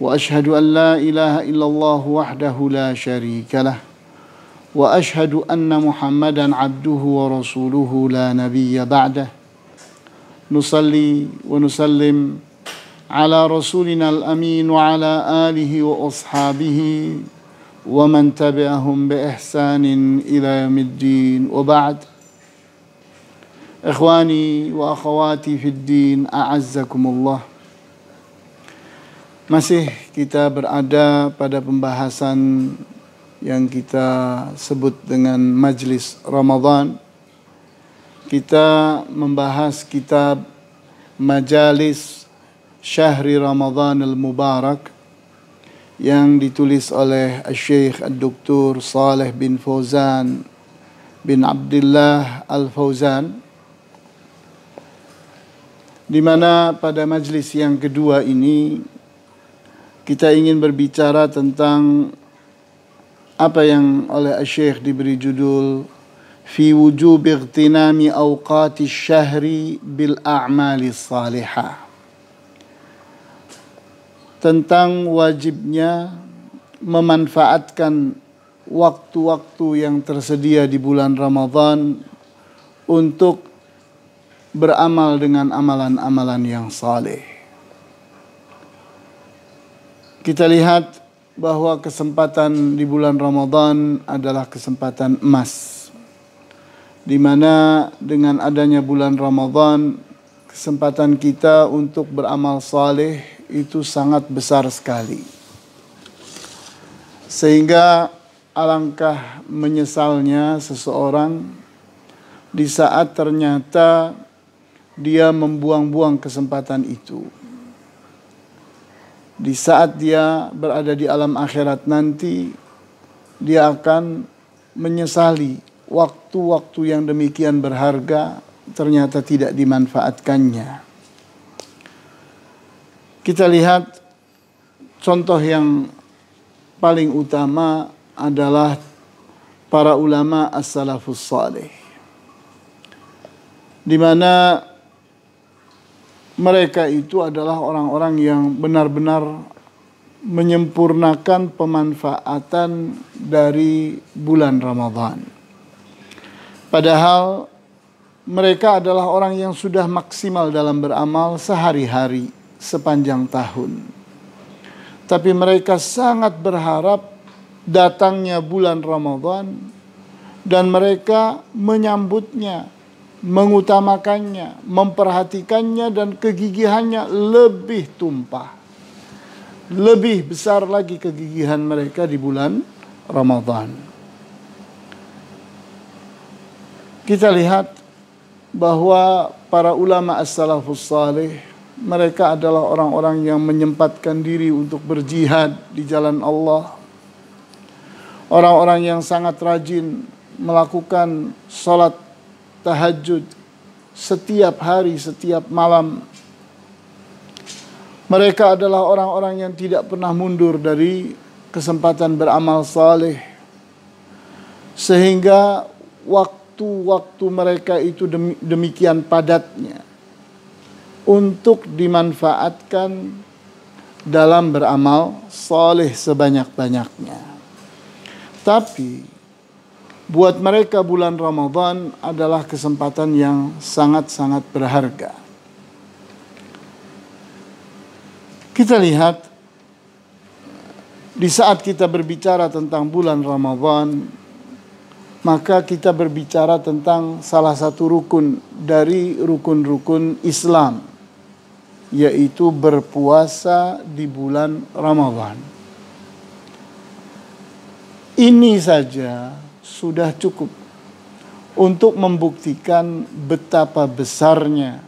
واشهد ان لا اله الا الله وحده لا شريك له واشهد ان محمدا عبده ورسوله لا نبي بعده نصلي ونسلم على رسولنا الامين وعلى اله واصحابه ومن تبعهم باحسان الى يوم الدين وبعد اخواني واخواتي في الدين اعزكم الله Masih kita berada pada pembahasan yang kita sebut dengan Majlis Ramadan. Kita membahas kitab Majalis Syahri Ramadan Al-Mubarak yang ditulis oleh Syekh Dr. Saleh bin Fauzan bin Abdullah Al-Fauzan di mana pada majlis yang kedua ini kita ingin berbicara tentang apa yang oleh Syekh diberi judul fi wujub ightinami awqati syahri bil a'mali salihah tentang wajibnya memanfaatkan waktu-waktu yang tersedia di bulan Ramadan untuk beramal dengan amalan-amalan yang saleh kita lihat bahwa kesempatan di bulan Ramadan adalah kesempatan emas. Di mana dengan adanya bulan Ramadan, kesempatan kita untuk beramal saleh itu sangat besar sekali. Sehingga alangkah menyesalnya seseorang di saat ternyata dia membuang-buang kesempatan itu. Di saat dia berada di alam akhirat nanti, dia akan menyesali waktu-waktu yang demikian berharga ternyata tidak dimanfaatkannya. Kita lihat contoh yang paling utama adalah para ulama as-salafus salih. Di mana mereka itu adalah orang-orang yang benar-benar menyempurnakan pemanfaatan dari bulan Ramadhan. Padahal mereka adalah orang yang sudah maksimal dalam beramal sehari-hari sepanjang tahun. Tapi mereka sangat berharap datangnya bulan Ramadhan dan mereka menyambutnya mengutamakannya, memperhatikannya dan kegigihannya lebih tumpah. Lebih besar lagi kegigihan mereka di bulan Ramadhan. Kita lihat bahwa para ulama as-salafus salih mereka adalah orang-orang yang menyempatkan diri untuk berjihad di jalan Allah. Orang-orang yang sangat rajin melakukan sholat tahajud setiap hari, setiap malam. Mereka adalah orang-orang yang tidak pernah mundur dari kesempatan beramal saleh. Sehingga waktu-waktu mereka itu demikian padatnya untuk dimanfaatkan dalam beramal saleh sebanyak-banyaknya. Tapi Buat mereka bulan Ramadan adalah kesempatan yang sangat-sangat berharga. Kita lihat di saat kita berbicara tentang bulan Ramadan, maka kita berbicara tentang salah satu rukun dari rukun-rukun Islam, yaitu berpuasa di bulan Ramadan. Ini saja sudah cukup untuk membuktikan betapa besarnya,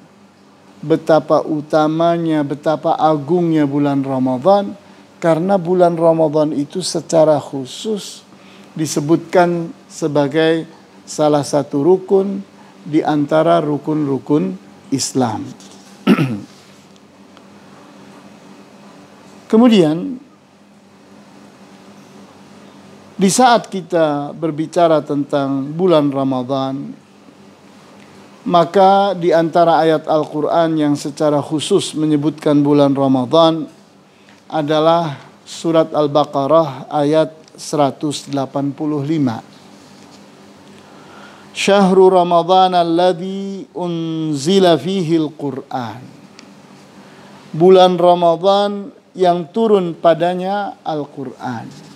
betapa utamanya, betapa agungnya bulan Ramadan karena bulan Ramadan itu secara khusus disebutkan sebagai salah satu rukun di antara rukun-rukun Islam. Kemudian di saat kita berbicara tentang bulan Ramadan, maka di antara ayat Al-Quran yang secara khusus menyebutkan bulan Ramadan adalah surat Al-Baqarah ayat 185. Syahrul Ramadhan alladhi unzila fihi al-Quran. Bulan Ramadhan yang turun padanya Al-Quran.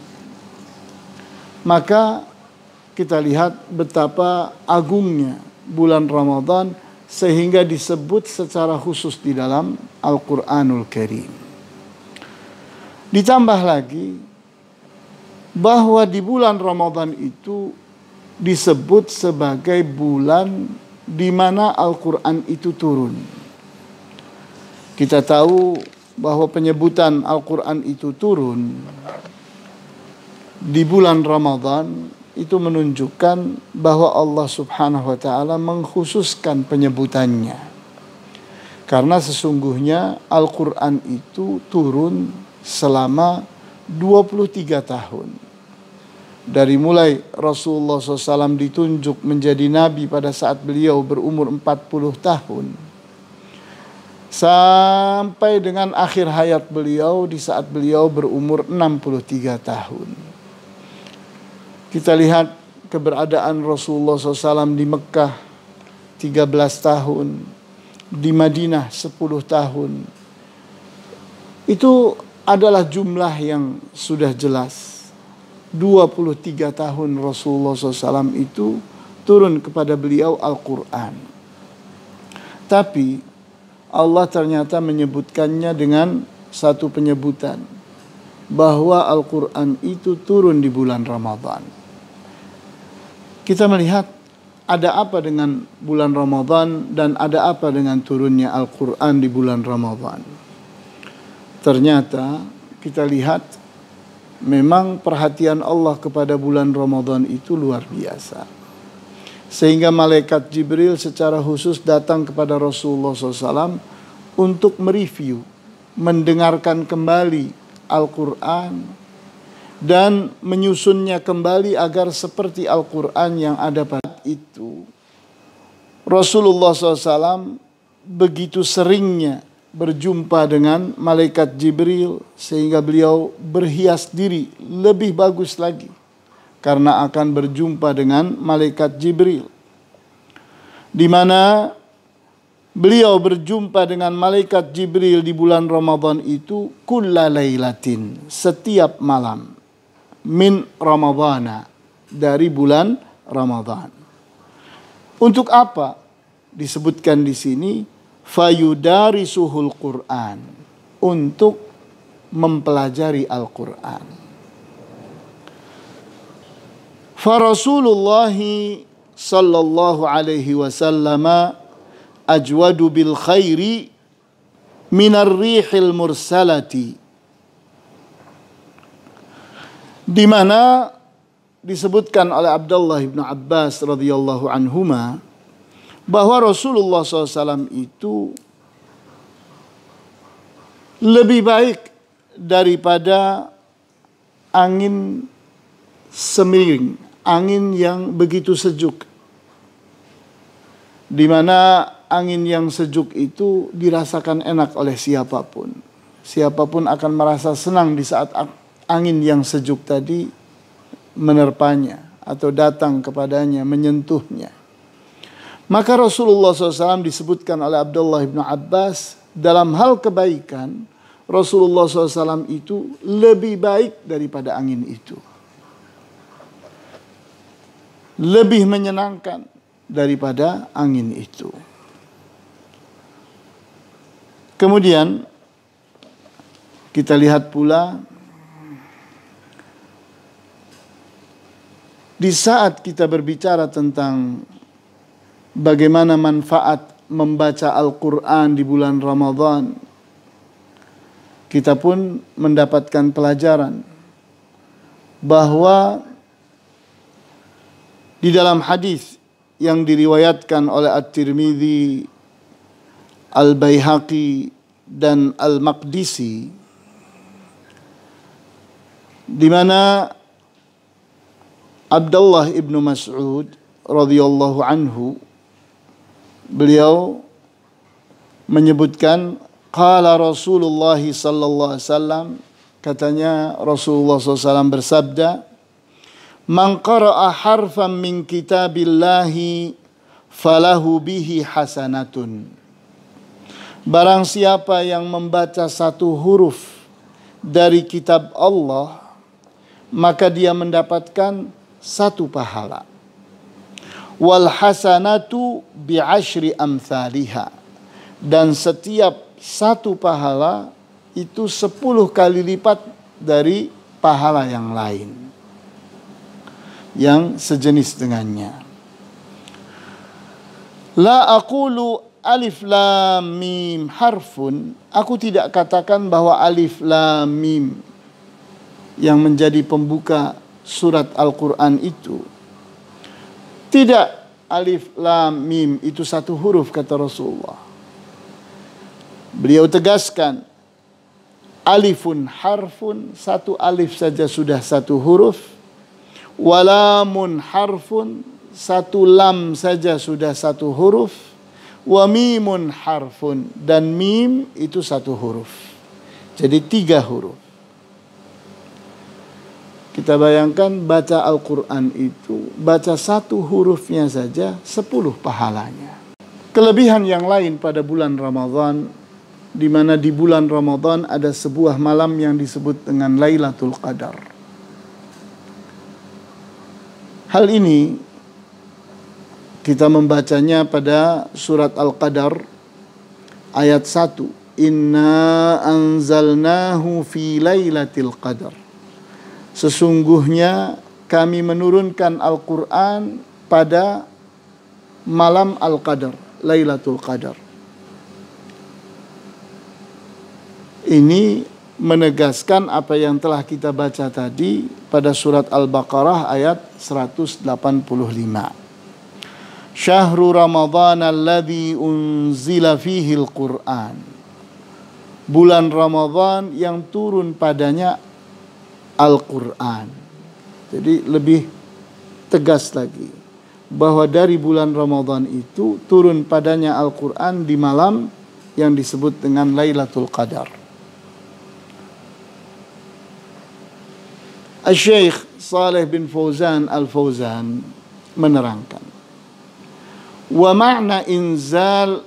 Maka kita lihat betapa agungnya bulan Ramadan sehingga disebut secara khusus di dalam Al-Qur'anul Karim. Ditambah lagi bahwa di bulan Ramadan itu disebut sebagai bulan di mana Al-Qur'an itu turun. Kita tahu bahwa penyebutan Al-Qur'an itu turun di bulan Ramadan itu menunjukkan bahwa Allah Subhanahu wa taala mengkhususkan penyebutannya. Karena sesungguhnya Al-Qur'an itu turun selama 23 tahun. Dari mulai Rasulullah SAW ditunjuk menjadi nabi pada saat beliau berumur 40 tahun. Sampai dengan akhir hayat beliau di saat beliau berumur 63 tahun. Kita lihat keberadaan Rasulullah SAW di Mekah 13 tahun, di Madinah 10 tahun. Itu adalah jumlah yang sudah jelas. 23 tahun Rasulullah SAW itu turun kepada beliau Al-Quran. Tapi Allah ternyata menyebutkannya dengan satu penyebutan bahwa Al-Quran itu turun di bulan Ramadhan kita melihat ada apa dengan bulan Ramadan dan ada apa dengan turunnya Al-Quran di bulan Ramadan. Ternyata kita lihat memang perhatian Allah kepada bulan Ramadan itu luar biasa. Sehingga malaikat Jibril secara khusus datang kepada Rasulullah SAW untuk mereview, mendengarkan kembali Al-Quran, dan menyusunnya kembali agar seperti Al-Quran yang ada pada itu. Rasulullah SAW begitu seringnya berjumpa dengan malaikat Jibril sehingga beliau berhias diri lebih bagus lagi karena akan berjumpa dengan malaikat Jibril di mana beliau berjumpa dengan malaikat Jibril di bulan Ramadan itu kullalailatin setiap malam min Ramadhana dari bulan Ramadhan. Untuk apa? Disebutkan di sini fayudari suhul Quran untuk mempelajari Al-Quran. Farasulullah sallallahu alaihi wasallam ajwadu bil khairi minar rihil mursalati di mana disebutkan oleh Abdullah ibnu Abbas radhiyallahu anhuma bahwa Rasulullah SAW itu lebih baik daripada angin semiring, angin yang begitu sejuk. Di mana angin yang sejuk itu dirasakan enak oleh siapapun. Siapapun akan merasa senang di saat angin yang sejuk tadi menerpanya atau datang kepadanya, menyentuhnya. Maka Rasulullah SAW disebutkan oleh Abdullah bin Abbas dalam hal kebaikan Rasulullah SAW itu lebih baik daripada angin itu. Lebih menyenangkan daripada angin itu. Kemudian kita lihat pula di saat kita berbicara tentang bagaimana manfaat membaca Al-Quran di bulan Ramadan, kita pun mendapatkan pelajaran bahwa di dalam hadis yang diriwayatkan oleh At-Tirmidzi, Al-Baihaqi dan Al-Maqdisi di mana Abdullah ibnu Mas'ud radhiyallahu anhu beliau menyebutkan qala Rasulullah sallallahu alaihi wasallam katanya Rasulullah SAW bersabda man qara'a harfan min kitabillahi falahu bihi hasanatun barang siapa yang membaca satu huruf dari kitab Allah maka dia mendapatkan satu pahala. Wal hasanatu bi'ashri amthaliha. Dan setiap satu pahala itu sepuluh kali lipat dari pahala yang lain. Yang sejenis dengannya. La akulu alif lam mim harfun. Aku tidak katakan bahwa alif lam mim yang menjadi pembuka surat Al-Quran itu. Tidak alif, lam, mim itu satu huruf kata Rasulullah. Beliau tegaskan, alifun harfun, satu alif saja sudah satu huruf. Walamun harfun, satu lam saja sudah satu huruf. Wa mimun harfun, dan mim itu satu huruf. Jadi tiga huruf. Kita bayangkan baca Al-Quran itu, baca satu hurufnya saja, sepuluh pahalanya. Kelebihan yang lain pada bulan Ramadan, di mana di bulan Ramadan ada sebuah malam yang disebut dengan Lailatul Qadar. Hal ini kita membacanya pada surat Al-Qadar ayat 1. Inna anzalnahu fi lailatul qadar. Sesungguhnya kami menurunkan Al-Quran pada malam Al-Qadar, Lailatul Qadar. Ini menegaskan apa yang telah kita baca tadi pada surat Al-Baqarah ayat 185. Syahrul Ramadhan alladhi unzila fihi Al-Quran. Bulan Ramadhan yang turun padanya Al-Quran. Jadi lebih tegas lagi bahwa dari bulan Ramadan itu turun padanya Al-Quran di malam yang disebut dengan Lailatul Qadar. Al-Syeikh Saleh bin Fauzan Al-Fauzan menerangkan. Wa ma'na inzal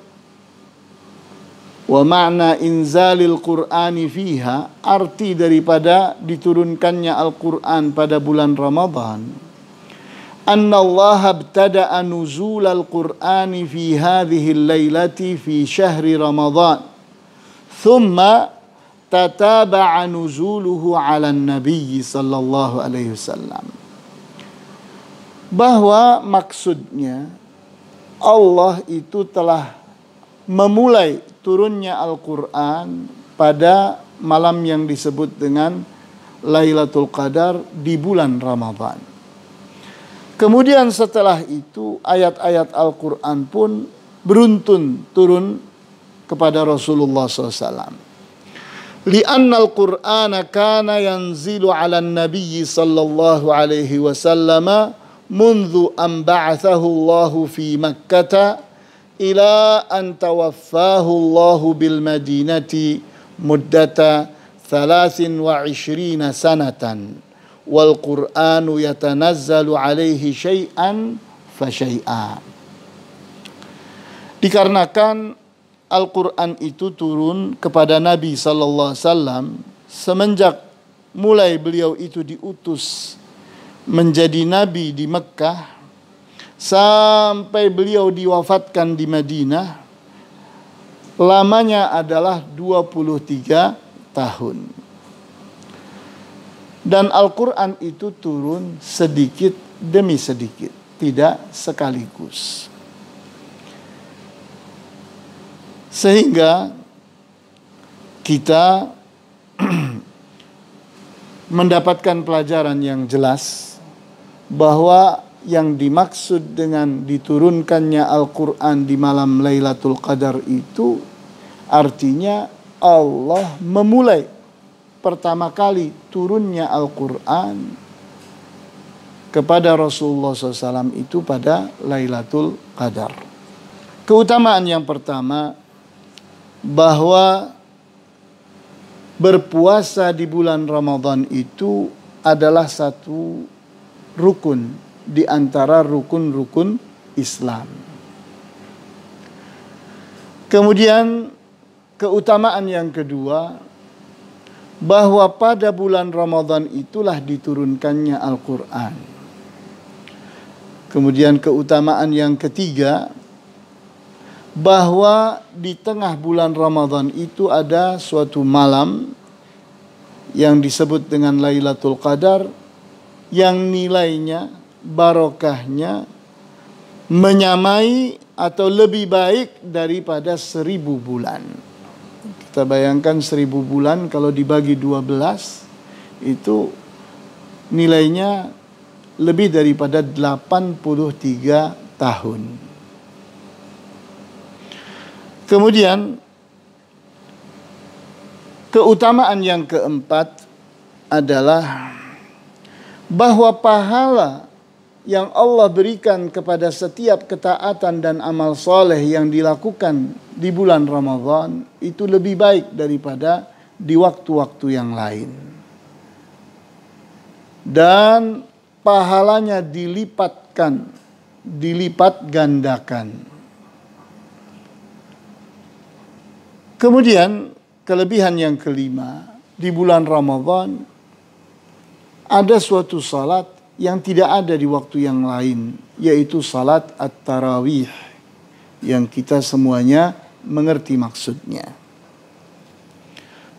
Wa mana inzalil Qur'ani fiha arti daripada diturunkannya Al-Qur'an pada bulan Ramadhan. Anna Allah ibtada'a nuzul Al-Qur'ani fi hadhihi al-lailati fi syahri Ramadhan, Thumma tataba'a nuzuluhu 'ala an sallallahu alaihi wasallam. Bahwa maksudnya Allah itu telah memulai turunnya Al-Quran pada malam yang disebut dengan Lailatul Qadar di bulan Ramadhan. Kemudian setelah itu ayat-ayat Al-Quran pun beruntun turun kepada Rasulullah SAW. Lianna Al-Qur'ana kana yanzilu 'ala an-nabiy sallallahu alaihi wasallam منذ أن بعثه الله في مكة ila an tawaffahu Allah bil Madinati muddata 23 sanatan wal Qur'anu yatanazzalu alaihi syai'an fa syai'an dikarenakan Al-Qur'an itu turun kepada Nabi sallallahu alaihi wasallam semenjak mulai beliau itu diutus menjadi nabi di Mekkah sampai beliau diwafatkan di Madinah lamanya adalah 23 tahun. Dan Al-Qur'an itu turun sedikit demi sedikit, tidak sekaligus. Sehingga kita mendapatkan pelajaran yang jelas bahwa yang dimaksud dengan diturunkannya Al-Quran di malam Lailatul Qadar itu artinya Allah memulai pertama kali turunnya Al-Quran kepada Rasulullah SAW itu pada Lailatul Qadar. Keutamaan yang pertama bahwa berpuasa di bulan Ramadan itu adalah satu rukun di antara rukun-rukun Islam. Kemudian keutamaan yang kedua bahwa pada bulan Ramadan itulah diturunkannya Al-Qur'an. Kemudian keutamaan yang ketiga bahwa di tengah bulan Ramadan itu ada suatu malam yang disebut dengan Lailatul Qadar yang nilainya barokahnya menyamai atau lebih baik daripada seribu bulan. Kita bayangkan seribu bulan kalau dibagi dua belas itu nilainya lebih daripada delapan puluh tiga tahun. Kemudian keutamaan yang keempat adalah bahwa pahala yang Allah berikan kepada setiap ketaatan dan amal soleh yang dilakukan di bulan Ramadhan itu lebih baik daripada di waktu-waktu yang lain. Dan pahalanya dilipatkan, dilipat gandakan. Kemudian kelebihan yang kelima, di bulan Ramadhan ada suatu salat yang tidak ada di waktu yang lain, yaitu salat at-tarawih yang kita semuanya mengerti maksudnya.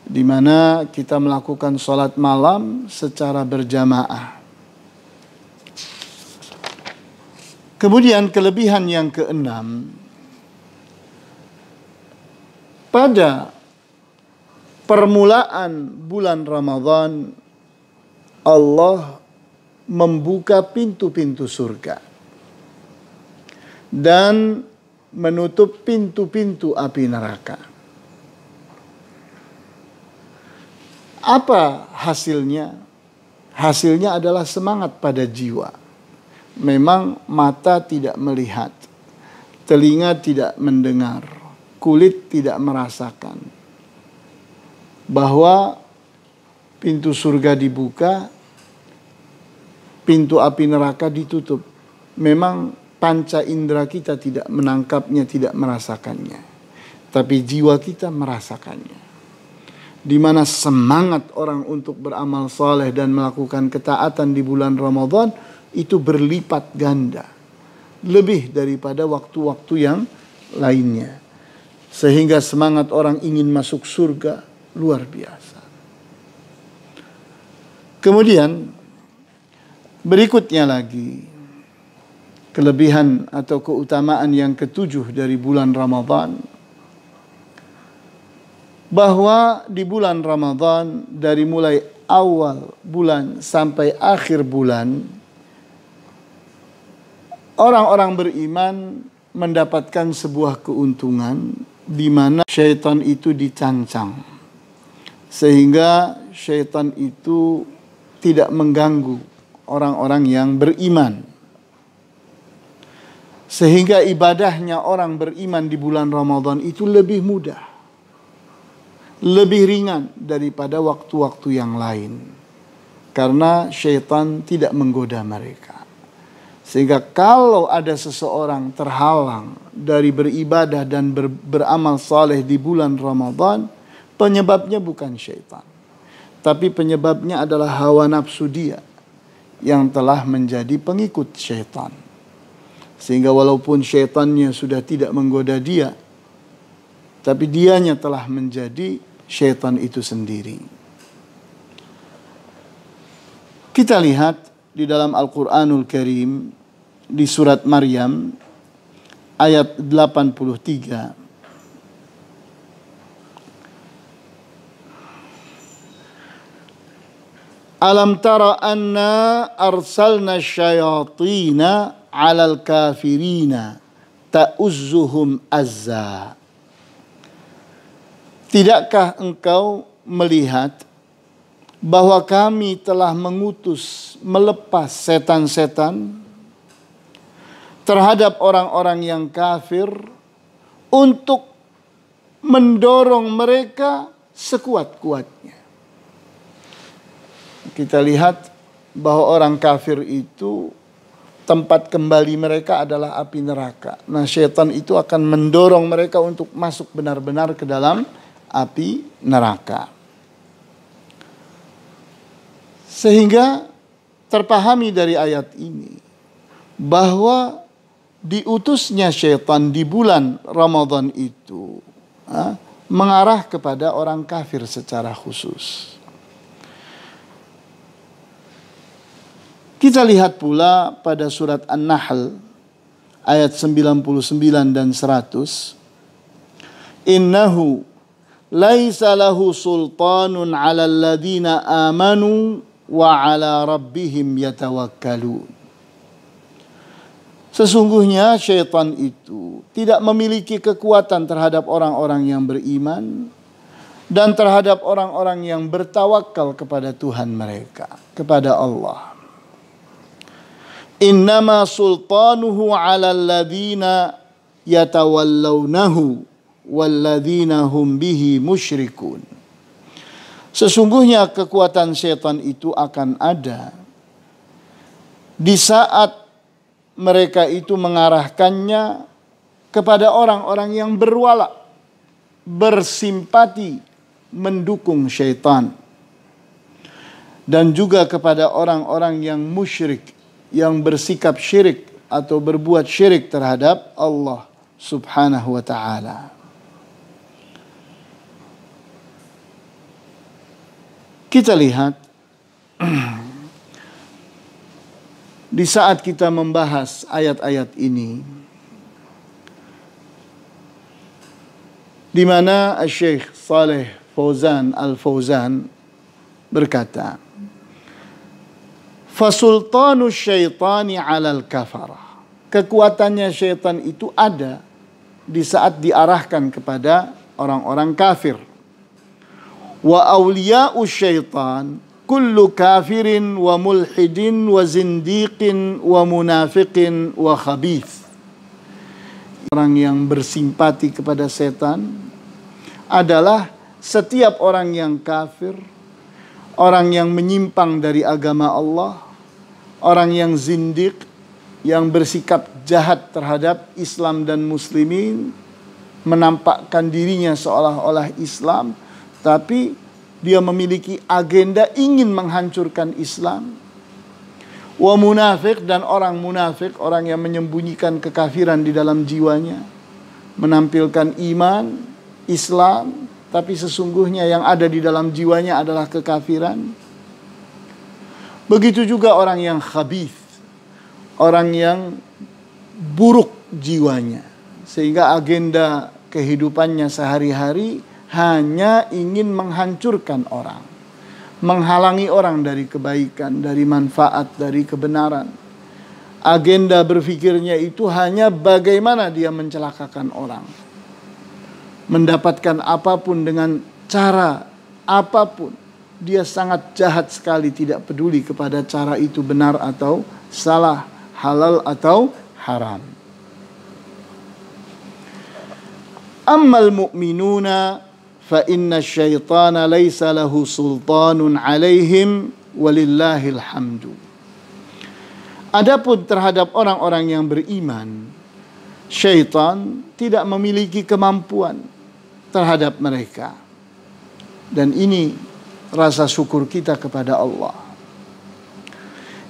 Di mana kita melakukan salat malam secara berjamaah. Kemudian kelebihan yang keenam pada permulaan bulan Ramadan Allah membuka pintu-pintu surga dan menutup pintu-pintu api neraka. Apa hasilnya? Hasilnya adalah semangat pada jiwa. Memang mata tidak melihat, telinga tidak mendengar, kulit tidak merasakan. Bahwa pintu surga dibuka pintu api neraka ditutup. Memang panca indera kita tidak menangkapnya, tidak merasakannya. Tapi jiwa kita merasakannya. Di mana semangat orang untuk beramal soleh dan melakukan ketaatan di bulan Ramadan itu berlipat ganda. Lebih daripada waktu-waktu yang lainnya. Sehingga semangat orang ingin masuk surga luar biasa. Kemudian Berikutnya lagi kelebihan atau keutamaan yang ketujuh dari bulan Ramadhan bahwa di bulan Ramadhan dari mulai awal bulan sampai akhir bulan orang-orang beriman mendapatkan sebuah keuntungan di mana syaitan itu dicancang sehingga syaitan itu tidak mengganggu orang-orang yang beriman. Sehingga ibadahnya orang beriman di bulan Ramadan itu lebih mudah. Lebih ringan daripada waktu-waktu yang lain. Karena syaitan tidak menggoda mereka. Sehingga kalau ada seseorang terhalang dari beribadah dan ber, beramal saleh di bulan Ramadan, penyebabnya bukan syaitan. Tapi penyebabnya adalah hawa nafsu dia yang telah menjadi pengikut syaitan. Sehingga walaupun syaitannya sudah tidak menggoda dia, tapi dianya telah menjadi syaitan itu sendiri. Kita lihat di dalam Al-Quranul Karim di surat Maryam ayat 83 Alam tara anna arsalna syayatina alal kafirina ta'uzzuhum azza. Tidakkah engkau melihat bahwa kami telah mengutus melepas setan-setan terhadap orang-orang yang kafir untuk mendorong mereka sekuat-kuatnya kita lihat bahwa orang kafir itu tempat kembali mereka adalah api neraka. Nah, setan itu akan mendorong mereka untuk masuk benar-benar ke dalam api neraka. Sehingga terpahami dari ayat ini bahwa diutusnya setan di bulan Ramadan itu ah, mengarah kepada orang kafir secara khusus. Kita lihat pula pada surat An-Nahl ayat 99 dan 100. Innahu laisa lahu sultanun ala alladhina amanu wa 'ala rabbihim yatawakkalun. Sesungguhnya syaitan itu tidak memiliki kekuatan terhadap orang-orang yang beriman dan terhadap orang-orang yang bertawakal kepada Tuhan mereka, kepada Allah innama sultanuhu ala alladhina yatawallawnahu walladhina hum bihi musyrikun. Sesungguhnya kekuatan setan itu akan ada di saat mereka itu mengarahkannya kepada orang-orang yang berwala, bersimpati, mendukung syaitan. Dan juga kepada orang-orang yang musyrik yang bersikap syirik atau berbuat syirik terhadap Allah Subhanahu wa taala. Kita lihat di saat kita membahas ayat-ayat ini di mana Syekh Saleh Fauzan Al Fauzan berkata, Fasultanu syaitani alal kafarah. Kekuatannya syaitan itu ada di saat diarahkan kepada orang-orang kafir. Wa awliya'u syaitan kullu kafirin wa mulhidin wa zindiqin wa munafiqin wa khabith. Orang yang bersimpati kepada setan adalah setiap orang yang kafir, orang yang menyimpang dari agama Allah, orang yang zindik, yang bersikap jahat terhadap Islam dan Muslimin, menampakkan dirinya seolah-olah Islam, tapi dia memiliki agenda ingin menghancurkan Islam. Wa munafik dan orang munafik, orang yang menyembunyikan kekafiran di dalam jiwanya, menampilkan iman, Islam, tapi sesungguhnya yang ada di dalam jiwanya adalah kekafiran. Begitu juga orang yang khabith, orang yang buruk jiwanya, sehingga agenda kehidupannya sehari-hari hanya ingin menghancurkan orang, menghalangi orang dari kebaikan, dari manfaat, dari kebenaran. Agenda berfikirnya itu hanya bagaimana dia mencelakakan orang mendapatkan apapun dengan cara apapun. Dia sangat jahat sekali tidak peduli kepada cara itu benar atau salah, halal atau haram. Ammal mu'minuna fa inna syaitana laysa lahu sultanun alaihim walillahil hamdu. Adapun terhadap orang-orang yang beriman, syaitan tidak memiliki kemampuan terhadap mereka. Dan ini rasa syukur kita kepada Allah.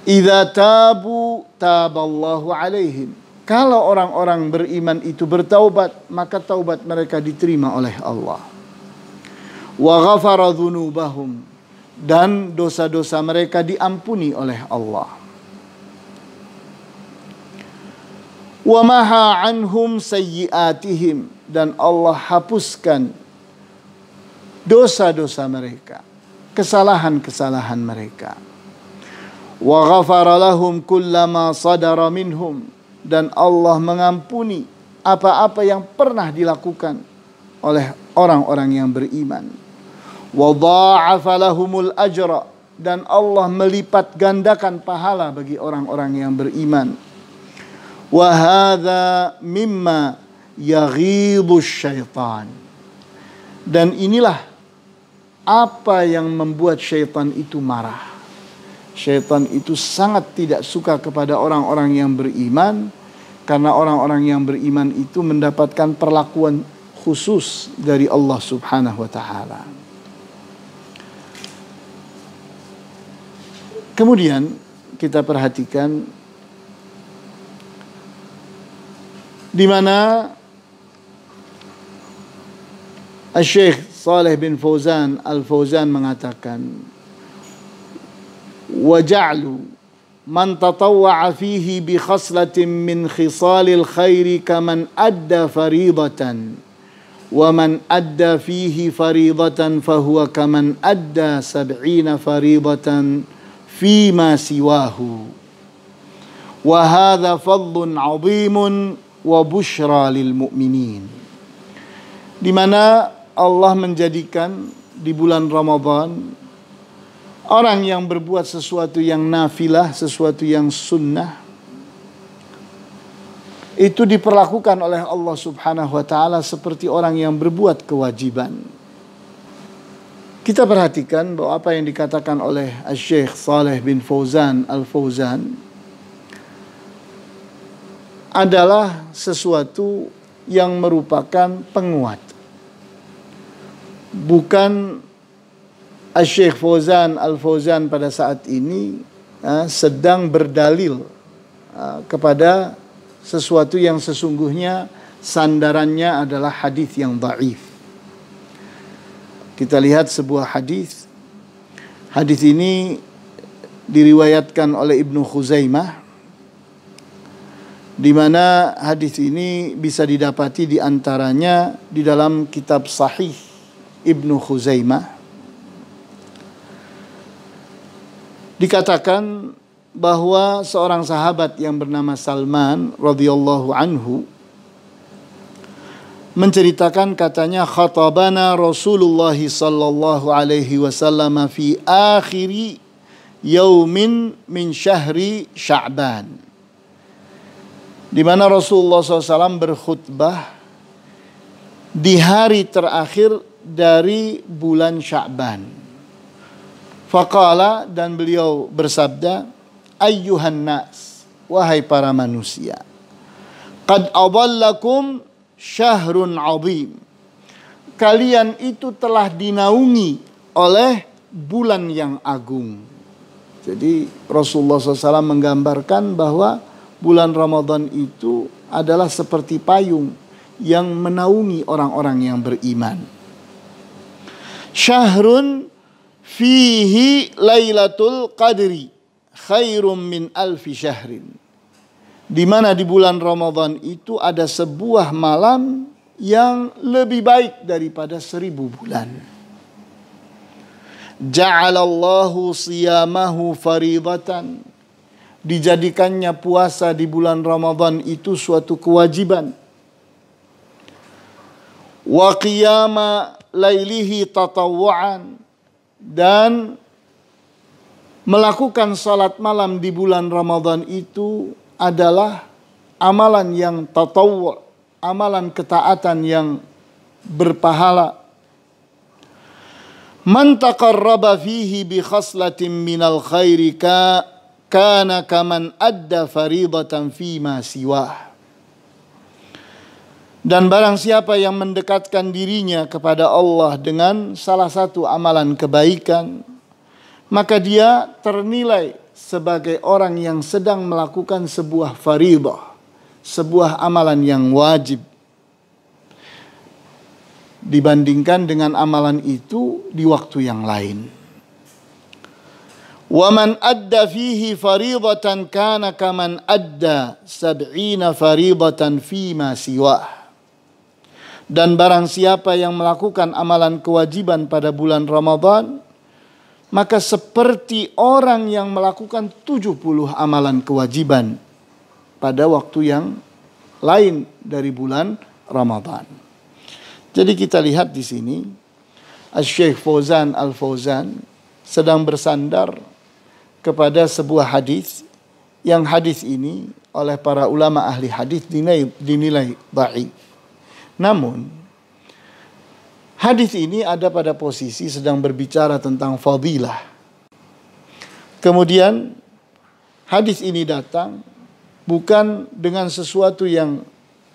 Idza tabu taballahu alaihim. Kalau orang-orang beriman itu bertaubat, maka taubat mereka diterima oleh Allah. Wa ghafara dzunubahum dan dosa-dosa mereka diampuni oleh Allah. Wa maha anhum sayyiatihim dan Allah hapuskan dosa-dosa mereka, kesalahan-kesalahan mereka. Wa ghafara lahum kullama sadara minhum dan Allah mengampuni apa-apa yang pernah dilakukan oleh orang-orang yang beriman. Wa dha'afa lahumul ajra dan Allah melipat gandakan pahala bagi orang-orang yang beriman. Wa hadza mimma yaghidus syaitan. Dan inilah apa yang membuat syaitan itu marah. Syaitan itu sangat tidak suka kepada orang-orang yang beriman karena orang-orang yang beriman itu mendapatkan perlakuan khusus dari Allah Subhanahu wa taala. Kemudian kita perhatikan di mana الشيخ صالح بن فوزان الفوزان Al-Fauzan mengatakan وَجَعْلُ مَنْ تَطَوَّعَ فِيهِ بِخَصْلَةٍ مِّنْ خِصَالِ الْخَيْرِ كَمَنْ أَدَّى فَرِيضَةً وَمَنْ أَدَّى فِيهِ فَرِيضَةً فَهُوَ كَمَنْ أَدَّى سَبْعِينَ فَرِيضَةً فيما مَا سِوَاهُ وَهَذَا فضل عَظِيمٌ وَبُشْرَى لِلْمُؤْمِنِينَ لِمَنَا Allah menjadikan di bulan Ramadan orang yang berbuat sesuatu yang nafilah, sesuatu yang sunnah itu diperlakukan oleh Allah Subhanahu wa taala seperti orang yang berbuat kewajiban. Kita perhatikan bahwa apa yang dikatakan oleh Syekh Saleh bin Fauzan Al-Fauzan adalah sesuatu yang merupakan penguat bukan Syekh Fauzan Al-Fauzan pada saat ini uh, sedang berdalil uh, kepada sesuatu yang sesungguhnya sandarannya adalah hadis yang dhaif. Kita lihat sebuah hadis. Hadis ini diriwayatkan oleh Ibnu Khuzaimah di mana hadis ini bisa didapati di antaranya di dalam kitab sahih Ibnu Khuzaimah dikatakan bahwa seorang sahabat yang bernama Salman radhiyallahu anhu menceritakan katanya khatabana Rasulullah sallallahu alaihi wasallam fi akhiri yaumin min syahri Sya'ban. Di mana Rasulullah SAW berkhutbah di hari terakhir dari bulan Sya'ban. Faqala dan beliau bersabda, "Ayyuhan nas, wahai para manusia, qad adallakum syahrun azim." Kalian itu telah dinaungi oleh bulan yang agung. Jadi Rasulullah SAW menggambarkan bahwa bulan Ramadan itu adalah seperti payung yang menaungi orang-orang yang beriman syahrun fihi lailatul qadri khairum min alfi syahrin. Di mana di bulan Ramadan itu ada sebuah malam yang lebih baik daripada seribu bulan. Ja'alallahu siyamahu faridatan. Dijadikannya puasa di bulan Ramadan itu suatu kewajiban. Wa qiyama lailihi tatawwa'an dan melakukan salat malam di bulan Ramadan itu adalah amalan yang tatawwa, amalan ketaatan yang berpahala. Man taqarraba fihi bi khaslatin minal khairi ka kana kaman adda faridatan fi ma siwah. Dan barang siapa yang mendekatkan dirinya kepada Allah dengan salah satu amalan kebaikan, maka dia ternilai sebagai orang yang sedang melakukan sebuah faridah, sebuah amalan yang wajib. Dibandingkan dengan amalan itu di waktu yang lain. Waman فِيهِ فَرِيضَةً faridatan kana kaman سَبْعِينَ فَرِيضَةً فِي مَا siwah. Dan barang siapa yang melakukan amalan kewajiban pada bulan Ramadan, maka seperti orang yang melakukan 70 amalan kewajiban pada waktu yang lain dari bulan Ramadan. Jadi kita lihat di sini Syekh Fauzan Al Fauzan sedang bersandar kepada sebuah hadis yang hadis ini oleh para ulama ahli hadis dinilai dinilai baik. Namun, hadis ini ada pada posisi sedang berbicara tentang fadilah. Kemudian, hadis ini datang bukan dengan sesuatu yang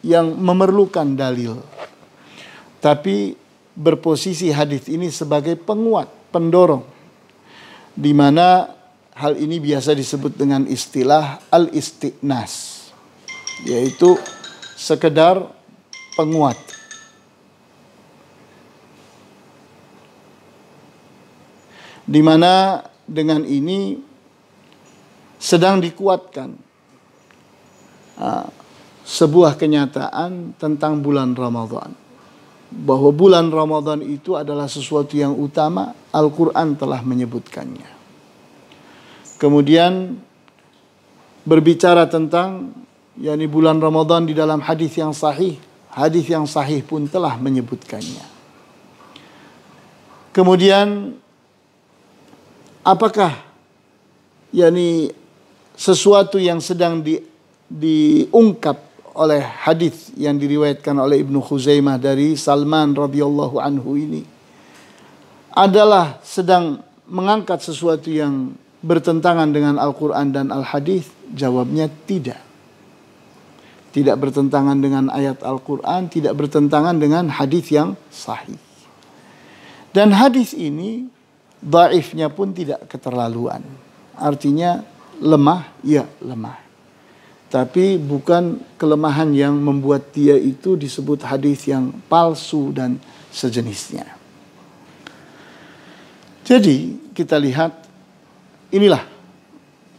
yang memerlukan dalil. Tapi berposisi hadis ini sebagai penguat, pendorong. Di mana hal ini biasa disebut dengan istilah al istiqnas yaitu sekedar penguat. Di mana dengan ini sedang dikuatkan uh, sebuah kenyataan tentang bulan Ramadan. Bahwa bulan Ramadan itu adalah sesuatu yang utama, Al-Quran telah menyebutkannya. Kemudian berbicara tentang yakni bulan Ramadan di dalam hadis yang sahih Hadis yang sahih pun telah menyebutkannya. Kemudian apakah yakni sesuatu yang sedang di, diungkap oleh hadis yang diriwayatkan oleh Ibnu Khuzaimah dari Salman radhiyallahu anhu ini adalah sedang mengangkat sesuatu yang bertentangan dengan Al-Qur'an dan Al-Hadis? Jawabnya tidak tidak bertentangan dengan ayat Al-Quran, tidak bertentangan dengan hadis yang sahih. Dan hadis ini daifnya pun tidak keterlaluan. Artinya lemah, ya lemah. Tapi bukan kelemahan yang membuat dia itu disebut hadis yang palsu dan sejenisnya. Jadi kita lihat inilah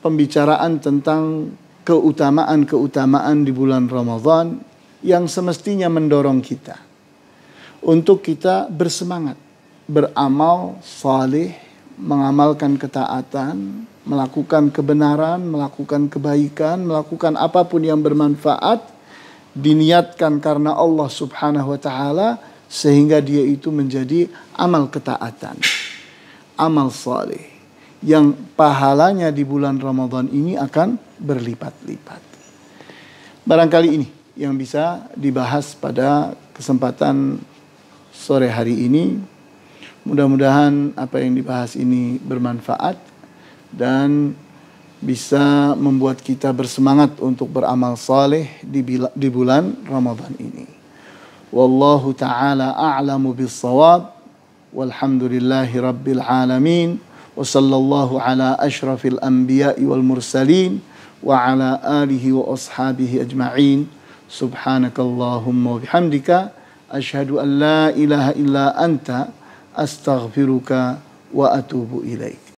pembicaraan tentang keutamaan-keutamaan di bulan Ramadan yang semestinya mendorong kita untuk kita bersemangat, beramal salih, mengamalkan ketaatan, melakukan kebenaran, melakukan kebaikan, melakukan apapun yang bermanfaat diniatkan karena Allah Subhanahu wa taala sehingga dia itu menjadi amal ketaatan, amal saleh yang pahalanya di bulan Ramadan ini akan berlipat-lipat. Barangkali ini yang bisa dibahas pada kesempatan sore hari ini. Mudah-mudahan apa yang dibahas ini bermanfaat dan bisa membuat kita bersemangat untuk beramal saleh di di bulan Ramadan ini. Wallahu taala a'lamu bis-shawab. Walhamdulillahirabbil alamin. وصلى الله على أشرف الأنبياء والمرسلين وعلى آله وأصحابه أجمعين سبحانك اللهم وبحمدك أشهد أن لا إله إلا أنت أستغفرك وأتوب إليك